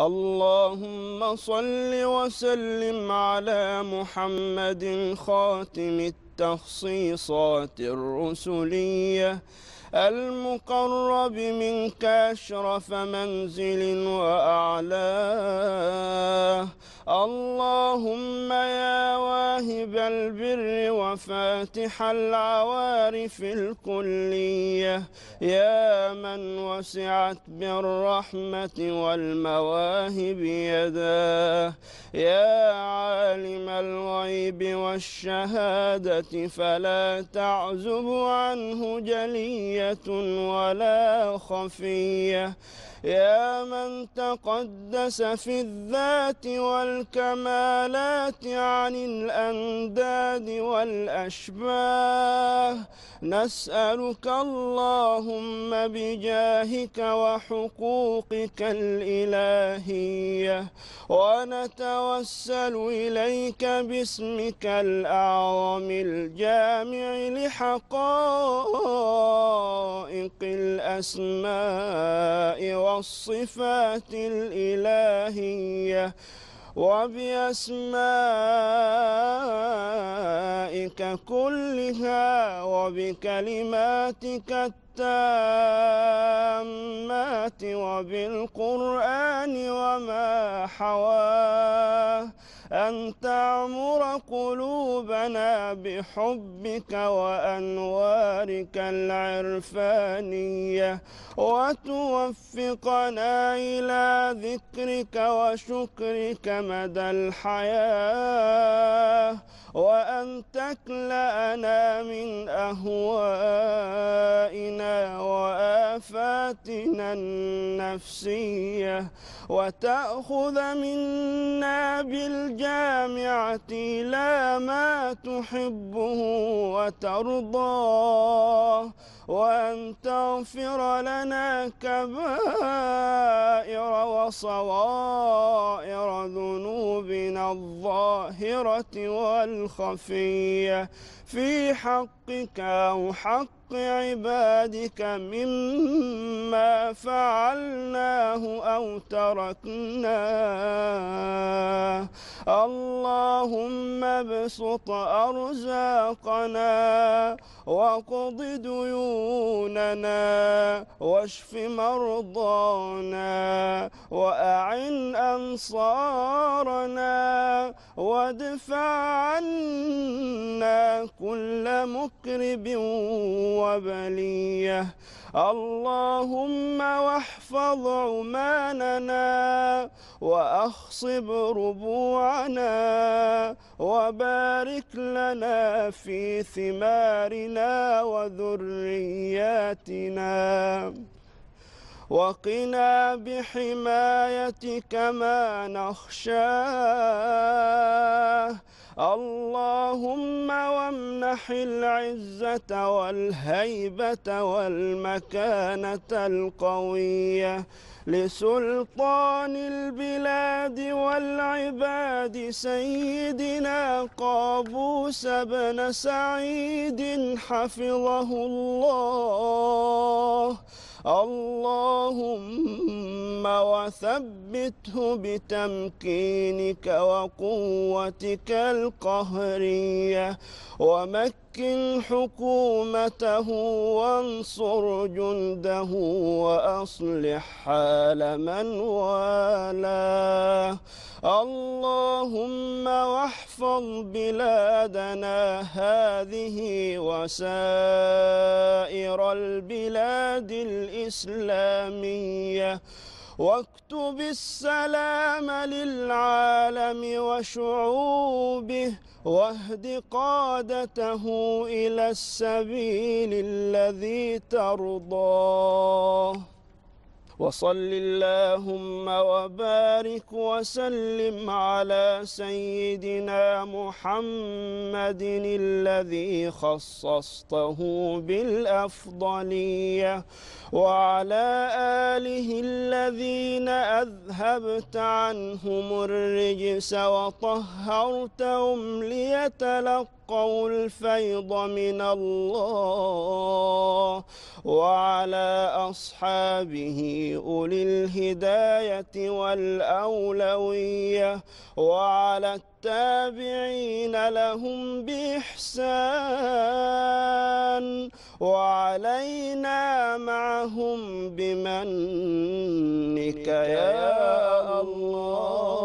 اللهم صل وسلم على محمد خاتم التخصيصات الرسليه المقرب منك أشرف منزل وأعلاه اللهم يا صاحب البر وفاتح العوارف الكلية يا من وسعت بالرحمة والمواهب يداه يا عالم الغيب والشهادة فلا تعزب عنه جلية ولا خفية يا من تقدس في الذات والكمالات عن الأنداد والأشباه نسألك اللهم بجاهك وحقوقك الإلهية ونتوسل إليك باسمك الأعظم الجامع لحقائق الأسماء والصفات الإلهية وبأسمائك كلها وبكلماتك التامات وبالقرآن وما حواه أن تعمر قلوبنا بحبك وأنوارك العرفانية وتوفقنا إلى ذكرك وشكرك مدى الحياة وأن تكلأنا من أهوائنا وآفاتنا النفسية وتأخذ منا بالجامعة إلى ما تحبه وترضاه وأن تغفر لنا كبائر وصوائر ذنوبنا الظاهرة والخفية في حقك أو حق حق عبادك مما فعلناه أو تركناه اللهم ابسط أرزاقنا وقض ديوننا واشف مرضانا وأعن أنصارنا وادفع عنا كل مكرب وبليه اللهم واحفظ عماننا واخصب ربوعنا وبارك لنا في ثمارنا وذرياتنا وقنا بحمايتك ما نخشاه اللهم وامنح العزة والهيبة والمكانة القوية لسلطان البلاد والعباد سيدنا قابوس بن سعيد حفظه الله اللهم اللهم وثبته بتمكينك وقوتك القهرية ومكن حكومته وانصر جنده وأصلح حال من والاه اللهم واحفظ بلادنا هذه وسائر البلاد الإسلامية واكتب السلام للعالم وشعوبه واهد قادته إلى السبيل الذي ترضاه وصل اللهم وبارك وسلم على سيدنا محمد الذي خصصته بالأفضلية وعلى آله الذين أذهبت عنهم الرجس وطهرتهم ليتلقوا تلقوا الفيض من الله وعلى أصحابه أولي الهداية والأولوية وعلى التابعين لهم بإحسان وعلينا معهم بمنك يا الله